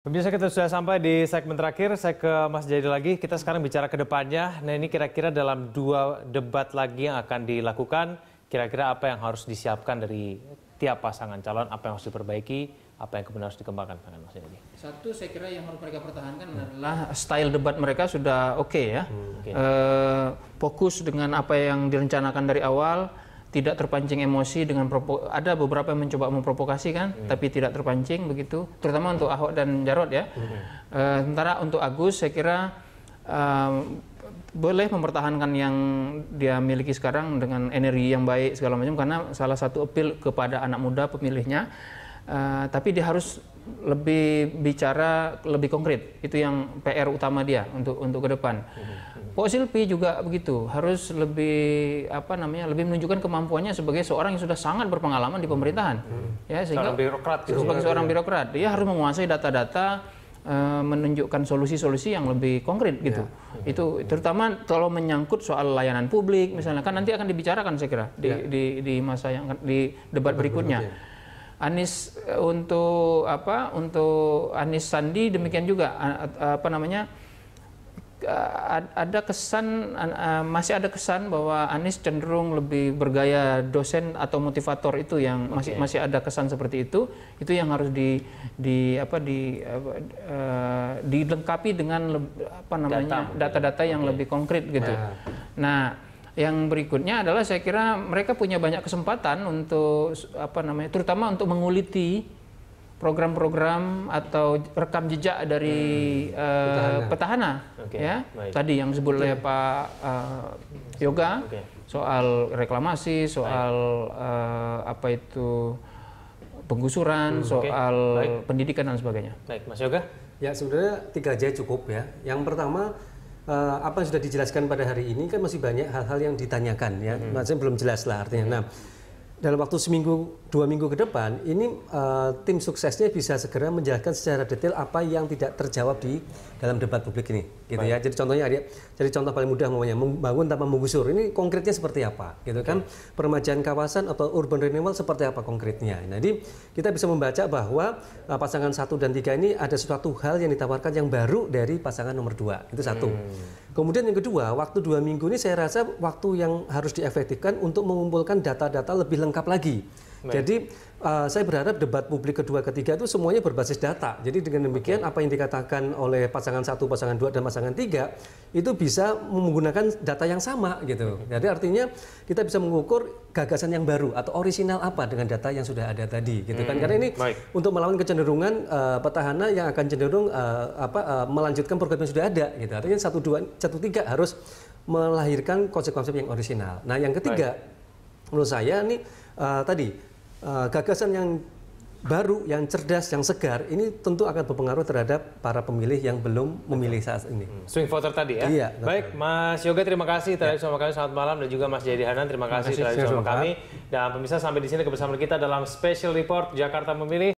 Pemirsa kita sudah sampai di segmen terakhir, saya ke Mas Jadi lagi. Kita sekarang bicara ke depannya. Nah ini kira-kira dalam dua debat lagi yang akan dilakukan, kira-kira apa yang harus disiapkan dari tiap pasangan calon, apa yang harus diperbaiki, apa yang kemudian harus dikembangkan dengan Mas Jadi? Satu saya kira yang harus mereka pertahankan adalah style debat mereka sudah oke okay ya. Hmm, okay. E, eh, fokus dengan apa yang direncanakan dari awal tidak terpancing emosi dengan propo ada beberapa yang mencoba memprovokasi kan hmm. tapi tidak terpancing begitu terutama untuk Ahok dan Jarot ya hmm. uh, sementara untuk Agus saya kira uh, boleh mempertahankan yang dia miliki sekarang dengan energi yang baik segala macam karena salah satu appeal kepada anak muda pemilihnya uh, tapi dia harus lebih bicara lebih konkret itu yang PR utama dia untuk untuk ke depan. Mhm. Pak Silpi juga begitu harus lebih apa namanya lebih menunjukkan kemampuannya sebagai seorang yang sudah sangat berpengalaman di mhm. pemerintahan mhm. ya sehingga seorang birokrat gitu sebagai ya. seorang iya. birokrat dia harus menguasai data-data e, menunjukkan solusi-solusi yang lebih konkret gitu ya. itu terutama kalau menyangkut soal layanan publik misalnya kan nanti akan dibicarakan saya kira di ya. di, di masa yang di debat berikutnya. Iya. Anis eh, untuk apa untuk Anis Sandi demikian juga apa namanya eh, ada kesan eh, masih ada kesan bahwa Anis cenderung lebih bergaya dosen atau motivator itu yang masih okay. masih ada kesan seperti itu itu yang harus di di apa di apa, dilengkapi dengan apa namanya data-data yang okay. lebih konkret gitu. Nah, yang berikutnya adalah saya kira mereka punya banyak kesempatan untuk apa namanya terutama untuk menguliti program-program atau rekam jejak dari hmm. uh, petahana, petahana okay. ya Baik. tadi yang disebut oleh okay. Pak uh, Yoga okay. soal reklamasi soal uh, apa itu penggusuran hmm, soal okay. pendidikan dan sebagainya. Baik, Mas Yoga? Ya sebenarnya tiga aja cukup ya. Yang pertama uh, apa yang sudah dijelaskan pada hari ini kan masih banyak hal-hal yang ditanyakan ya, mm -hmm. masih belum jelas lah artinya. Mm -hmm. Nah dalam waktu seminggu dua minggu ke depan ini uh, tim suksesnya bisa segera menjelaskan secara detail apa yang tidak terjawab di dalam debat publik ini gitu ya jadi contohnya ada jadi contoh paling mudah namanya membangun tanpa menggusur ini konkretnya seperti apa gitu kan Baik. permajaan kawasan atau urban renewal seperti apa konkretnya nah, jadi kita bisa membaca bahwa uh, pasangan satu dan tiga ini ada suatu hal yang ditawarkan yang baru dari pasangan nomor dua itu satu hmm. Kemudian yang kedua, waktu dua minggu ini saya rasa waktu yang harus diefektifkan untuk mengumpulkan data-data lebih lengkap lagi jadi uh, saya berharap debat publik kedua ketiga itu semuanya berbasis data. Jadi dengan demikian okay. apa yang dikatakan oleh pasangan satu, pasangan dua dan pasangan tiga itu bisa menggunakan data yang sama gitu. Hmm. Jadi artinya kita bisa mengukur gagasan yang baru atau orisinal apa dengan data yang sudah ada tadi gitu kan. Hmm. Karena ini Baik. untuk melawan kecenderungan uh, petahana yang akan cenderung uh, apa uh, melanjutkan program yang sudah ada gitu. Artinya satu dua satu tiga harus melahirkan konsep-konsep yang orisinal. Nah yang ketiga Baik. menurut saya ini uh, tadi uh, gagasan yang baru, yang cerdas, yang segar, ini tentu akan berpengaruh terhadap para pemilih yang belum memilih saat ini. Hmm. Swing voter tadi ya? Iya. Baik, Mas Yoga terima kasih telah ya. kami, selamat malam. Dan juga Mas Jadi Hanan terima kasih telah sama kami. Dan pemirsa sampai di sini kebersamaan kita dalam Special Report Jakarta Memilih.